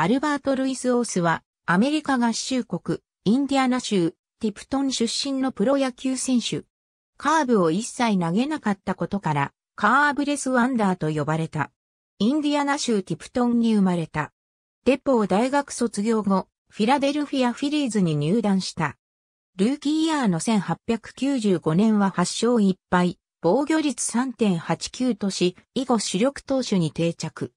アルバート・ルイス・オースは、アメリカ合衆国、インディアナ州、ティプトン出身のプロ野球選手。カーブを一切投げなかったことから、カーブレス・ワンダーと呼ばれた。インディアナ州ティプトンに生まれた。デポー大学卒業後、フィラデルフィア・フィリーズに入団した。ルーキーイヤーの1895年は8勝1敗、防御率3.89とし、以後主力投手に定着。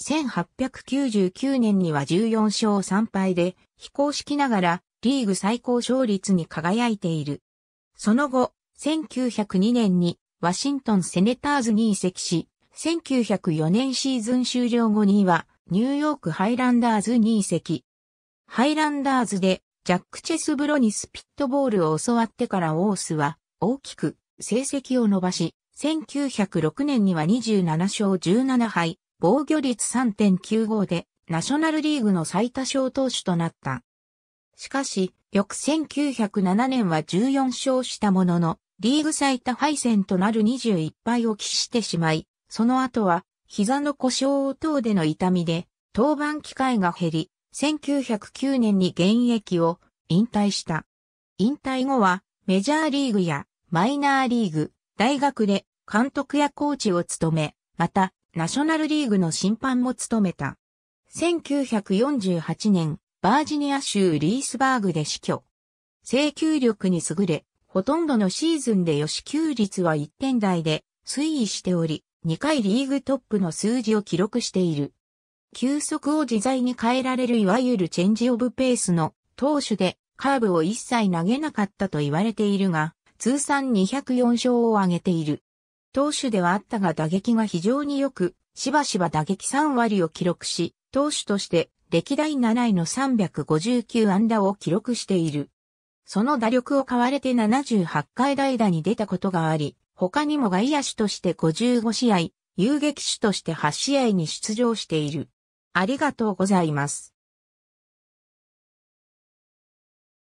1899年には14勝3敗で、非公式ながらリーグ最高勝率に輝いている。その後、1902年にワシントンセネターズに移籍し、1904年シーズン終了後にはニューヨークハイランダーズに移籍。ハイランダーズでジャック・チェスブロにスピットボールを教わってからオースは大きく成績を伸ばし、1906年には27勝17敗、防御率3.95でナショナルリーグの最多勝投手となった。しかし、翌1907年は14勝したものの、リーグ最多敗戦となる21敗を喫してしまい、その後は膝の故障等での痛みで登板機会が減り、1909年に現役を引退した。引退後はメジャーリーグやマイナーリーグ、大学で監督やコーチを務め、またナショナルリーグの審判も務めた。1948年、バージニア州リースバーグで死去。請求力に優れ、ほとんどのシーズンで予支給率は1点台で推移しており、2回リーグトップの数字を記録している。球速を自在に変えられるいわゆるチェンジオブペースの投手でカーブを一切投げなかったと言われているが、通算204勝を挙げている。投手ではあったが打撃が非常に良く、しばしば打撃3割を記録し、投手として歴代7位の359安打を記録している。その打力を買われて78回代打に出たことがあり、他にも外野手として55試合、遊撃手として8試合に出場している。ありがとうございます。